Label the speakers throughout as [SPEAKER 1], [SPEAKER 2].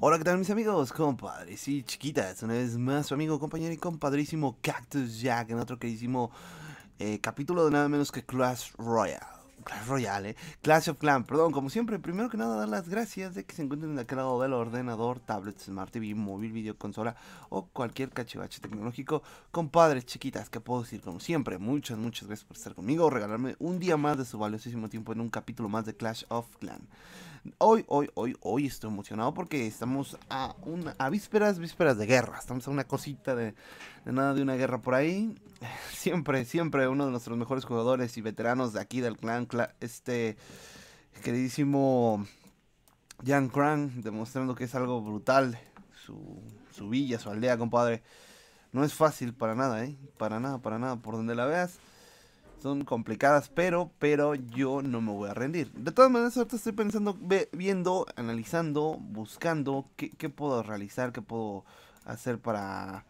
[SPEAKER 1] Hola, ¿qué tal mis amigos, compadres y chiquitas? Una vez más, su amigo, compañero y compadrísimo Cactus Jack en otro queridísimo eh, capítulo de nada menos que Clash Royale. Clash Royale, eh. Clash of Clans, perdón, como siempre, primero que nada dar las gracias de que se encuentren de aquel lado del ordenador, tablet, smart TV, móvil, videoconsola o cualquier cachivache tecnológico. Compadres, chiquitas, que puedo decir como siempre, muchas, muchas gracias por estar conmigo, regalarme un día más de su valiosísimo tiempo en un capítulo más de Clash of Clans. Hoy, hoy, hoy, hoy estoy emocionado porque estamos a, una, a vísperas, vísperas de guerra. Estamos a una cosita de, de nada de una guerra por ahí. Siempre, siempre uno de nuestros mejores jugadores y veteranos de aquí del clan, este queridísimo Jan Kran, demostrando que es algo brutal. Su, su villa, su aldea, compadre. No es fácil para nada, ¿eh? Para nada, para nada. Por donde la veas son complicadas, pero, pero yo no me voy a rendir. De todas maneras, ahorita estoy pensando, viendo, analizando, buscando qué, puedo realizar, qué puedo hacer para...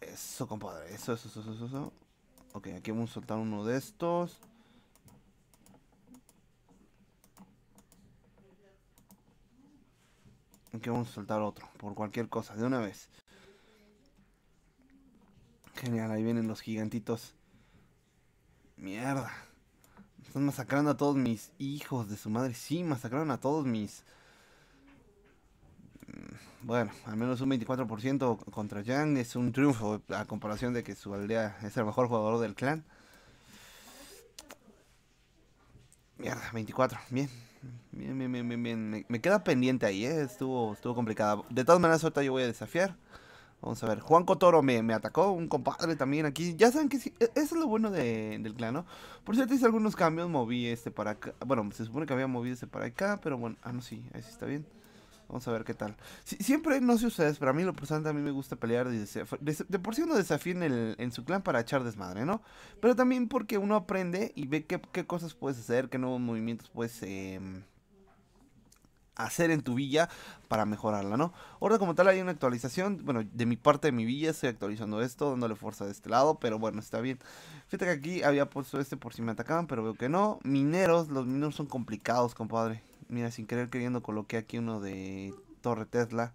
[SPEAKER 1] Eso, compadre. Eso, eso, eso, eso, eso. Ok, aquí vamos a soltar uno de estos. Aquí vamos a soltar otro, por cualquier cosa, de una vez. Genial, ahí vienen los gigantitos. Mierda. Están masacrando a todos mis hijos de su madre. Sí, masacraron a todos mis... Mm, bueno, al menos un 24% contra Yang es un triunfo a comparación de que su aldea es el mejor jugador del clan. Mierda, 24. Bien. Bien, bien, bien, bien. Me, queda pendiente ahí, ¿eh? Estuvo, estuvo complicada. De todas maneras, ahorita yo voy a desafiar. Vamos a ver, Juan Cotoro me, atacó, un compadre también aquí. Ya saben que sí, e, eso es lo bueno del clan, ¿no? Por cierto, hice algunos cambios, moví este para acá. Bueno, se supone que había movido este para acá, pero bueno, ah, no, sí, ahí sí está bien. Vamos a ver qué tal. siempre, no sé ustedes, pero a mí lo personal mí me gusta pelear. De, de, por sí uno desafía en, su clan para echar desmadre, ¿no? Pero también porque uno aprende y ve qué, cosas puedes hacer, qué nuevos movimientos puedes... Eh, hacer en tu villa para mejorarla, ¿no? Ahora como tal hay una actualización, bueno, de mi parte de mi villa estoy actualizando esto, dándole fuerza de este lado, pero bueno, está bien. Fíjate que aquí había puesto este por si me atacaban, pero veo que no. Mineros, los mineros son complicados, compadre. Mira, sin querer queriendo coloqué aquí uno de Torre Tesla.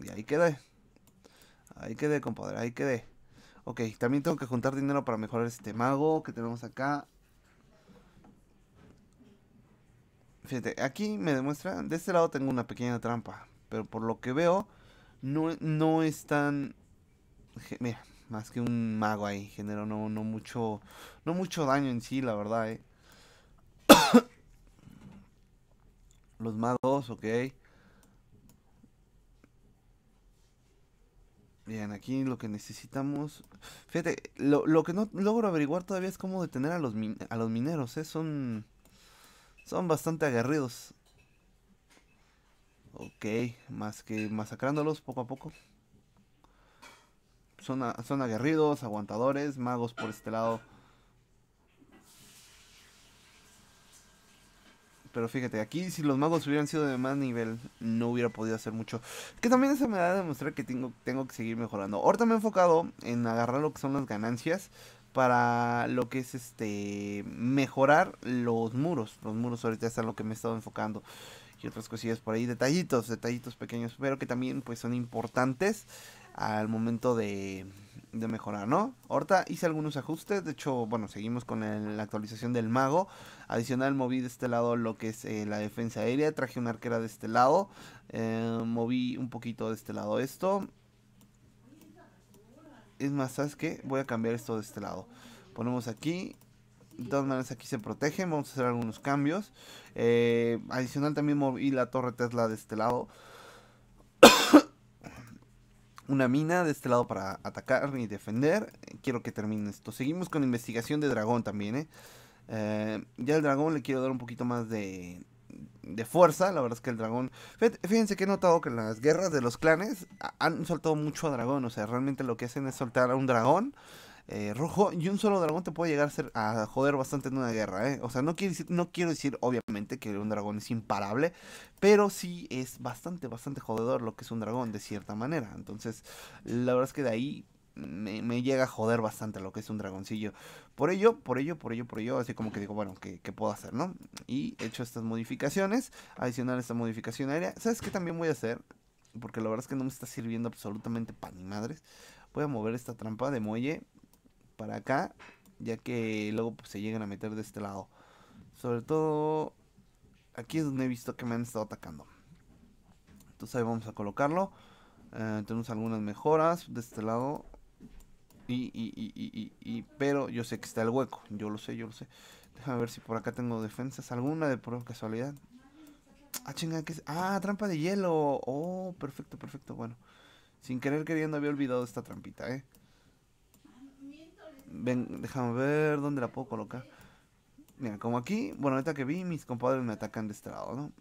[SPEAKER 1] Y ahí quedé. Ahí quedé, compadre, ahí quedé. Ok, también tengo que juntar dinero para mejorar este mago que tenemos acá. Fíjate, aquí me demuestra, de este lado tengo una pequeña trampa, pero por lo que veo, no, no es tan... Mira, más que un mago ahí, generó no, no, mucho, no mucho daño en sí, la verdad, ¿eh? Los magos, ok. Bien, aquí lo que necesitamos... Fíjate, lo, que no logro averiguar todavía es cómo detener a los, a los mineros, ¿eh? Son son bastante aguerridos. Ok, más que masacrándolos poco a poco. Son, son aguerridos, aguantadores, magos por este lado. Pero fíjate, aquí si los magos hubieran sido de más nivel, no hubiera podido hacer mucho. Que también eso me da a demostrar que tengo, tengo que seguir mejorando. Ahorita me he enfocado en agarrar lo que son las ganancias para lo que es este mejorar los muros. Los muros ahorita están lo que me he estado enfocando. Y otras cosillas por ahí, detallitos, detallitos pequeños, pero que también pues son importantes al momento de, mejorar, ¿no? Ahorita hice algunos ajustes, de hecho, bueno, seguimos con la actualización del mago. Adicional, moví de este lado lo que es eh, la defensa aérea, traje una arquera de este lado, eh, moví un poquito de este lado esto, es más, ¿sabes qué? Voy a cambiar esto de este lado. Ponemos aquí. De todas maneras aquí se protegen. Vamos a hacer algunos cambios. Eh, adicional también moví la torre Tesla de este lado. Una mina de este lado para atacar y defender. Eh, quiero que termine esto. Seguimos con investigación de dragón también, ¿eh? ¿eh? ya el dragón le quiero dar un poquito más de, de fuerza. La verdad es que el dragón. Fíjense que he notado que en las guerras de los clanes han soltado mucho a dragón. O sea, realmente lo que hacen es soltar a un dragón. Eh, rojo y un solo dragón te puede llegar a, ser, a joder bastante en una guerra, eh. O sea, no quiero, decir, no quiero decir obviamente que un dragón es imparable, pero sí es bastante, bastante jodedor lo que es un dragón de cierta manera. Entonces, la verdad es que de ahí me, llega a joder bastante lo que es un dragoncillo. Por ello, por ello, por ello, por ello, así como que digo, bueno, ¿qué, puedo hacer, no? Y he hecho estas modificaciones, adicional esta modificación aérea. ¿Sabes qué también voy a hacer? Porque la verdad es que no me está sirviendo absolutamente para ni madres. Voy a mover esta trampa de muelle para acá, ya que luego pues, se llegan a meter de este lado. Sobre todo, aquí es donde he visto que me han estado atacando. Entonces ahí vamos a colocarlo. Eh, tenemos algunas mejoras de este lado. Y, y, y, y, pero yo sé que está el hueco, yo lo sé, yo lo sé. Déjame ver si por acá tengo defensas, alguna de por casualidad. Ah, chinga, ¿qué es? Ah, trampa de hielo. Oh, perfecto, perfecto. Bueno, sin querer queriendo había olvidado esta trampita, ¿eh? Ven, déjame ver dónde la puedo colocar. Mira, como aquí, bueno, ahorita que vi, mis compadres me atacan de este lado, ¿no?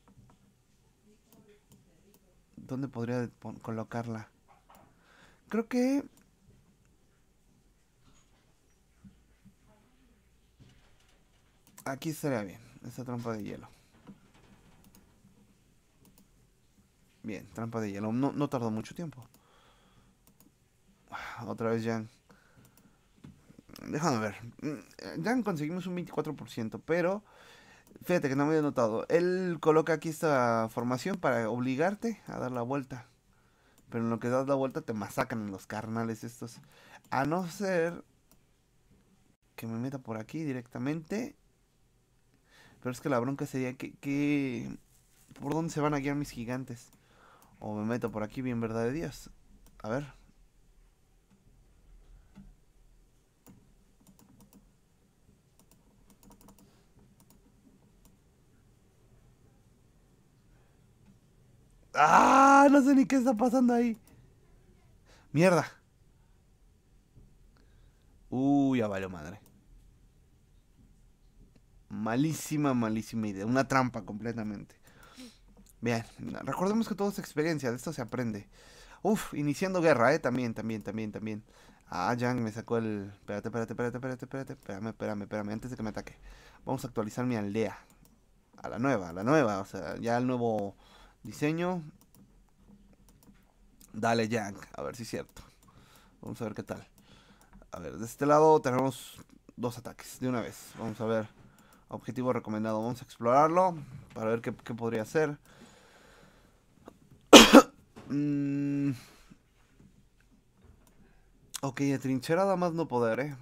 [SPEAKER 1] ¿Dónde podría colocarla? Creo que Aquí estaría bien, Esta trampa de hielo. Bien, trampa de hielo. No, no tardó mucho tiempo. Ah, otra vez Jan. Déjame ver. Mm, Jan conseguimos un 24%, pero... Fíjate que no me había notado. Él coloca aquí esta formación para obligarte a dar la vuelta. Pero en lo que das la vuelta te masacran los carnales estos. A no ser que me meta por aquí directamente pero es que la bronca sería que, ¿Por dónde se van a guiar mis gigantes? O me meto por aquí bien verdad de Dios. A ver. ¡Ah! No sé ni qué está pasando ahí. Mierda. Uy, ya valió madre malísima, malísima idea, una trampa completamente. Bien, recordemos que todo es experiencia, de esto se aprende. Uf, iniciando guerra, eh, también, también, también, también. Ah, Yang me sacó el... Espérate, espérate, espérate, espérate, espérate, espérame, espérame, espérame, antes de que me ataque. Vamos a actualizar mi aldea. A la nueva, a la nueva, o sea, ya el nuevo diseño. Dale, Yang, a ver si es cierto. Vamos a ver qué tal. A ver, de este lado tenemos dos ataques de una vez. Vamos a ver. Objetivo recomendado. Vamos a explorarlo para ver qué, podría hacer. Mm. Ok, a más no poder, eh.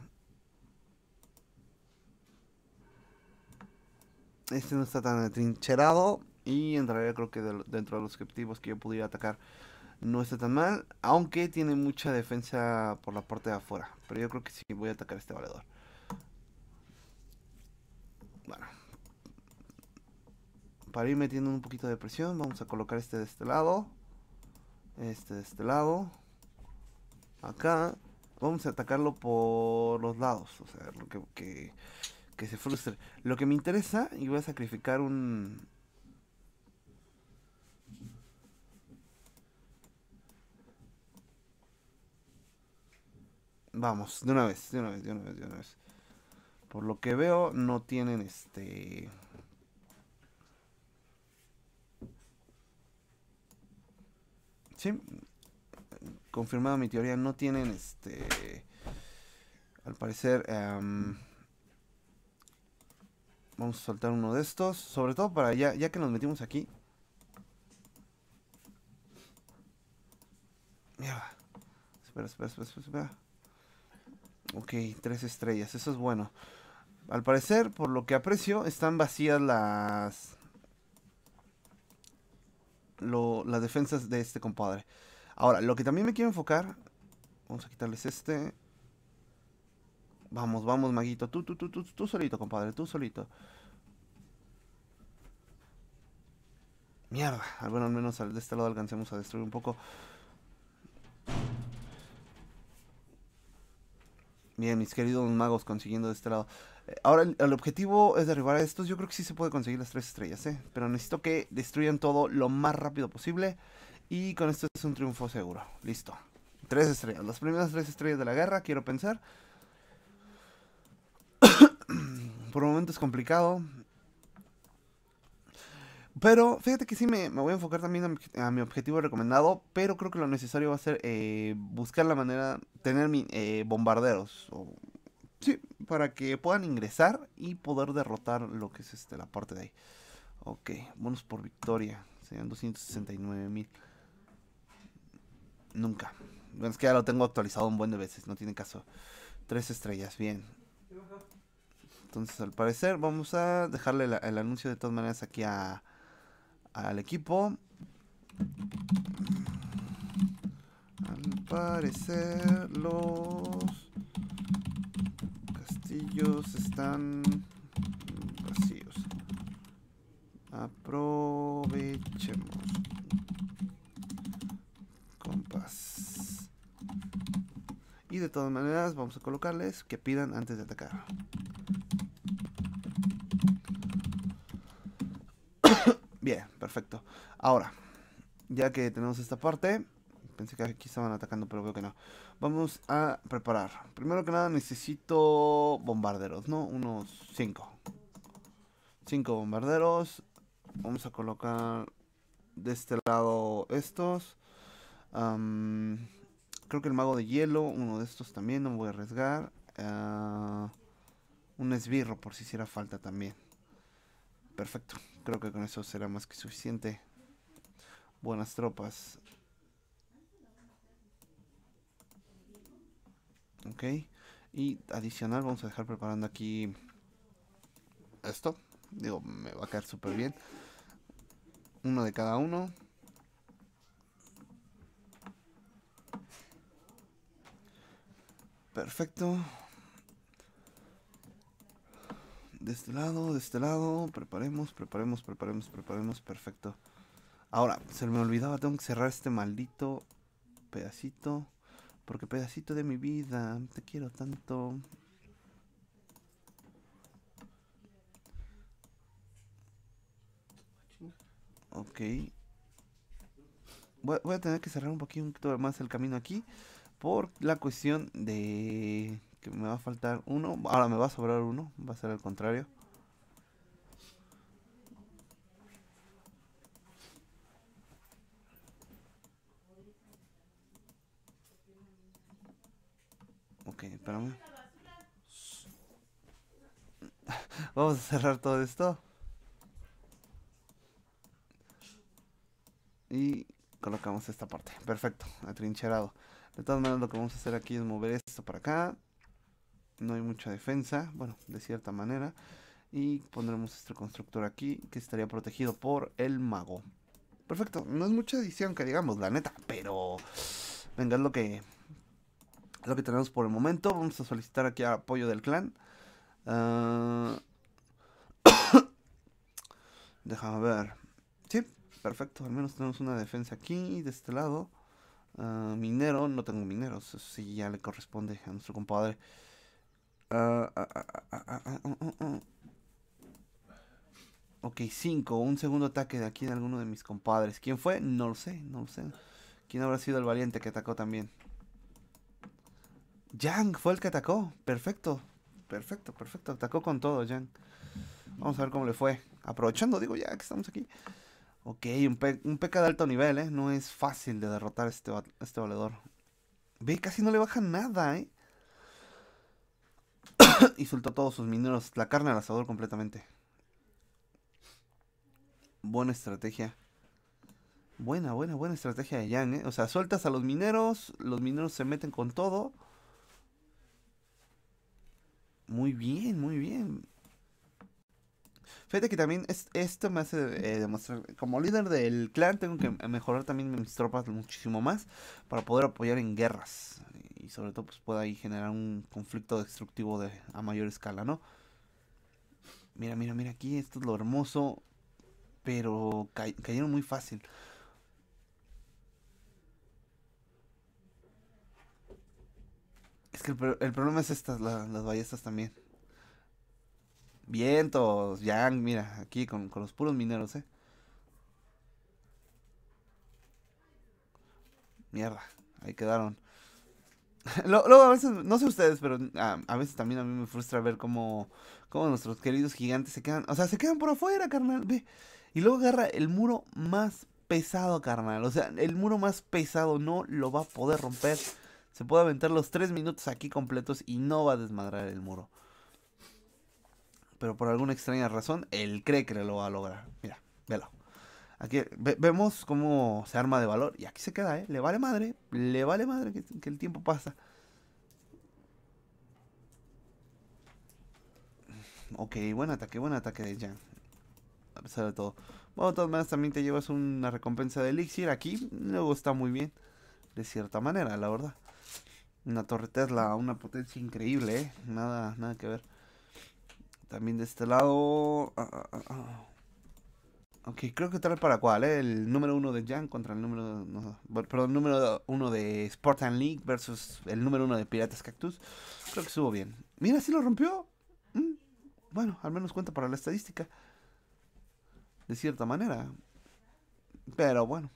[SPEAKER 1] Este no está tan atrincherado. Y entraré creo que dentro de los objetivos que yo pudiera atacar. No está tan mal. Aunque tiene mucha defensa por la parte de afuera. Pero yo creo que sí voy a atacar este valedor bueno, para ir metiendo un poquito de presión, vamos a colocar este de este lado, este de este lado, acá, vamos a atacarlo por los lados, o sea, lo que, que, que se frustre. Lo que me interesa, y voy a sacrificar un... Vamos, de una vez, de una vez, de una vez, de una vez. Por lo que veo, no tienen este... Sí, confirmado mi teoría, no tienen este... Al parecer... Em, vamos a soltar uno de estos. Sobre todo para ya, ya que nos metimos aquí. Mierda. Espera, espera, espera, espera. Ok, tres estrellas. Eso es bueno. Al parecer, por lo que aprecio, están vacías las... las defensas de este compadre. Ahora, lo que también me quiero enfocar... Vamos a quitarles este. Vamos, vamos, maguito. Tú, tú, tú, tú, tú solito, compadre. Tú solito. Mierda. Bueno, al menos de este lado alcancemos a destruir un poco. Bien, mis queridos magos consiguiendo de este lado. Ahora el, objetivo es derribar a estos. Yo creo que sí se puede conseguir las tres estrellas, ¿eh? Pero necesito que destruyan todo lo más rápido posible. Y con esto es un triunfo seguro. Listo. Tres estrellas. Las primeras tres estrellas de la guerra, quiero pensar. Por un momento es complicado. Pero fíjate que sí me, voy a enfocar también a mi, objetivo recomendado, pero creo que lo necesario va a ser eh, buscar la manera, tener mi, eh, bombarderos o Sí, para que puedan ingresar y poder derrotar lo que es este, la parte de ahí. Ok, Bonos por victoria. Serían 269 mil. Nunca. Bueno, es que ya lo tengo actualizado un buen de veces, no tiene caso. Tres estrellas, bien. Entonces, al parecer, vamos a dejarle el anuncio de todas maneras aquí a, al equipo. Al parecer, los ellos están vacíos. Aprovechemos. compás Y de todas maneras vamos a colocarles que pidan antes de atacar. Bien, perfecto. Ahora, ya que tenemos esta parte, Pensé que aquí estaban atacando, pero veo que no. Vamos a preparar. Primero que nada necesito bombarderos, ¿no? Unos 5. 5 bombarderos. Vamos a colocar de este lado estos. creo que el mago de hielo, uno de estos también, no voy a arriesgar. Ah, un esbirro por si hiciera falta también. Perfecto, creo que con eso será más que suficiente. Buenas tropas. ok y adicional vamos a dejar preparando aquí esto digo me va a caer súper bien uno de cada uno perfecto de este lado, de este lado, preparemos, preparemos, preparemos, preparemos, perfecto. Ahora, se me olvidaba, tengo que cerrar este maldito pedacito. Porque pedacito de mi vida, te quiero tanto. Ok. Voy, a tener que cerrar un poquito más el camino aquí. Por la cuestión de que me va a faltar uno. Ahora me va a sobrar uno. Va a ser al contrario. Vamos a cerrar todo esto. Y colocamos esta parte. Perfecto, atrincherado. De todas maneras, lo que vamos a hacer aquí es mover esto para acá. No hay mucha defensa, bueno, de cierta manera. Y pondremos este constructor aquí, que estaría protegido por el mago. Perfecto, no es mucha edición que digamos, la neta, pero... Venga, es lo que, lo que tenemos por el momento. Vamos a solicitar aquí apoyo del clan. Deja ah, Déjame ver. Sí, perfecto. Al menos tenemos una defensa aquí de este lado. Ah, minero, no tengo mineros. Eso sí, ya le corresponde a nuestro compadre. ok, 5. Un segundo ataque de aquí de alguno de mis compadres. ¿Quién fue? No lo sé, no lo sé. ¿Quién habrá sido el valiente que atacó también? Yang fue el que atacó. Perfecto. Perfecto, perfecto. Atacó con todo, Yang. Vamos a ver cómo le fue. Aprovechando, digo, ya que estamos aquí. Ok, un, pe peca de alto nivel, ¿eh? No es fácil de derrotar este, este valedor. Ve, casi no le baja nada, ¿eh? y suelta todos sus mineros. La carne al asador completamente. Buena estrategia. Buena, buena, buena estrategia de Yang, ¿eh? O sea, sueltas a los mineros. Los mineros se meten con todo. Muy bien, muy bien. Fíjate que también es, esto me hace eh, demostrar, como líder del clan, tengo que mejorar también mis tropas muchísimo más para poder apoyar en guerras. Y sobre todo, pues pueda ahí generar un conflicto destructivo de, a mayor escala, ¿no? Mira, mira, mira aquí, esto es lo hermoso, pero cayeron muy fácil. Es que el, el problema es estas, las ballestas también. Vientos, Yang, mira, aquí con, los puros mineros, eh. Mierda, ahí quedaron. Luego a veces, no sé ustedes, pero a, veces también a mí me frustra ver cómo, cómo nuestros queridos gigantes se quedan, o sea, se quedan por afuera, carnal, Y luego agarra el muro más pesado, carnal. O sea, el muro más pesado no lo va a poder romper se puede aventar los tres minutos aquí completos y no va a desmadrar el muro. Pero por alguna extraña razón, el cree que lo va a lograr. Mira, velo. Aquí vemos cómo se arma de valor y aquí se queda, ¿eh? Le vale madre, le vale madre que, que el tiempo pasa. Ok, buen ataque, buen ataque de Jan. A pesar de todo. Bueno, de todas maneras también te llevas una recompensa de elixir aquí. Luego está muy bien. De cierta manera, la verdad. Una torre Tesla, una potencia increíble, eh, Nada, nada que ver. También de este lado... Ah, ah, ah, ok, creo que tal para cuál, ¿eh? El número uno de Jan contra el número... No, el número uno de and League versus el número uno de Piratas Cactus. Creo que estuvo bien. Mira, si lo rompió. Mm, bueno, al menos cuenta para la estadística. De cierta manera. Pero bueno.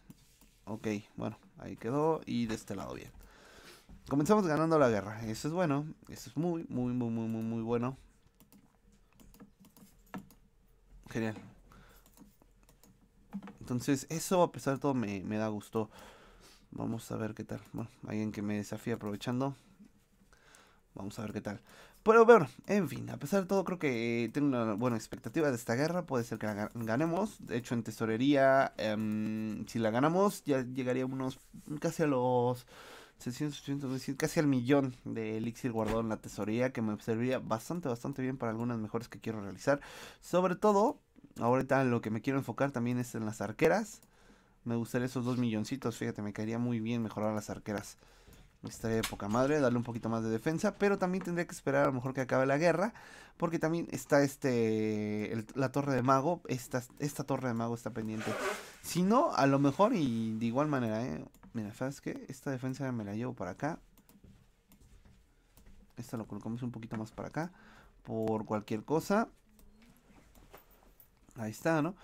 [SPEAKER 1] Ok, bueno, ahí quedó. Y de este lado bien. Comenzamos ganando la guerra. Eso es bueno. Eso es muy, muy, muy, muy, muy, muy bueno. Genial. Entonces, eso a pesar de todo me, da gusto. Vamos a ver qué tal. Bueno, alguien que me desafía aprovechando. Vamos a ver qué tal. Pero bueno, en fin, a pesar de todo, creo que eh, tengo una buena expectativa de esta guerra. Puede ser que la ganemos. De hecho, en tesorería, em, si la ganamos, ya llegaríamos unos casi a los 600, casi al millón de elixir guardado en la tesorería que me serviría bastante, bastante bien para algunas mejores que quiero realizar. Sobre todo, ahorita lo que me quiero enfocar también es en las arqueras. Me gustaría esos dos milloncitos, fíjate, me caería muy bien mejorar las arqueras. Estaría de poca madre, darle un poquito más de defensa, pero también tendría que esperar a lo mejor que acabe la guerra, porque también está este la torre de mago, esta, esta torre de mago está pendiente. Si no, a lo mejor y de igual manera, ¿eh? Mira, ¿sabes qué? Esta defensa me la llevo para acá. Esta lo colocamos un poquito más para acá. Por cualquier cosa. Ahí está, ¿no?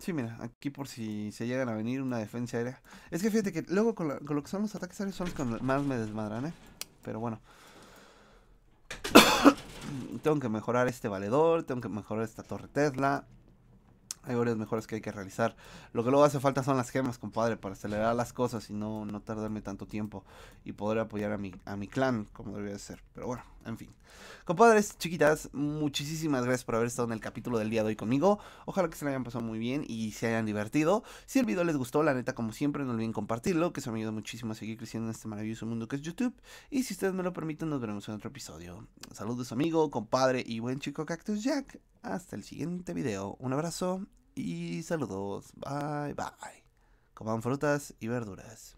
[SPEAKER 1] sí, mira, aquí por si se llegan a venir una defensa aérea. Es que fíjate que luego con, con lo que son los ataques aéreos son los que más me desmadran, ¿eh? Pero bueno. tengo que mejorar este valedor, tengo que mejorar esta torre Tesla hay varias mejoras que hay que realizar. Lo que luego hace falta son las gemas, compadre, para acelerar las cosas y no, tardarme tanto tiempo y poder apoyar a mi, a mi clan como debería ser. Pero bueno, en fin. Compadres, chiquitas, muchísimas gracias por haber estado en el capítulo del día de hoy conmigo. Ojalá que se lo hayan pasado muy bien y se hayan divertido. Si el video les gustó, la neta, como siempre, no olviden compartirlo, que eso me ayuda muchísimo a seguir creciendo en este maravilloso mundo que es YouTube. Y si ustedes me lo permiten, nos veremos en otro episodio. Saludos, amigo, compadre y buen chico Cactus Jack. Hasta el siguiente video. Un abrazo y saludos. Bye, bye. Coman frutas y verduras.